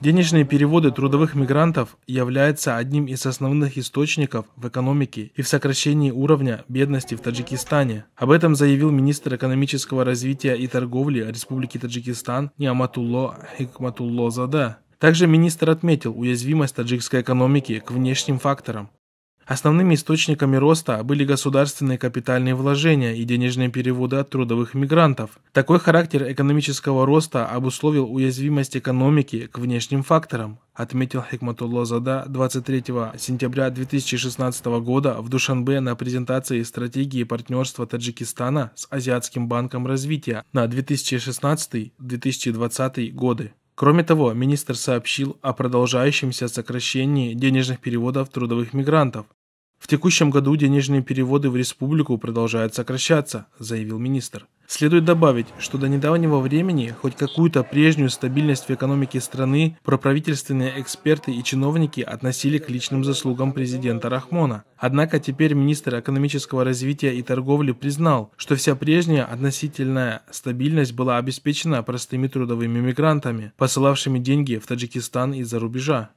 Денежные переводы трудовых мигрантов являются одним из основных источников в экономике и в сокращении уровня бедности в Таджикистане. Об этом заявил министр экономического развития и торговли Республики Таджикистан Ниаматулло Хикматулло Зада. Также министр отметил уязвимость таджикской экономики к внешним факторам, Основными источниками роста были государственные капитальные вложения и денежные переводы от трудовых мигрантов. Такой характер экономического роста обусловил уязвимость экономики к внешним факторам, отметил Хикматулло Зада 23 сентября 2016 года в Душанбе на презентации стратегии партнерства Таджикистана с Азиатским банком развития на 2016-2020 годы. Кроме того, министр сообщил о продолжающемся сокращении денежных переводов трудовых мигрантов. В текущем году денежные переводы в республику продолжают сокращаться, заявил министр. Следует добавить, что до недавнего времени хоть какую-то прежнюю стабильность в экономике страны проправительственные эксперты и чиновники относили к личным заслугам президента Рахмона. Однако теперь министр экономического развития и торговли признал, что вся прежняя относительная стабильность была обеспечена простыми трудовыми мигрантами, посылавшими деньги в Таджикистан из-за рубежа.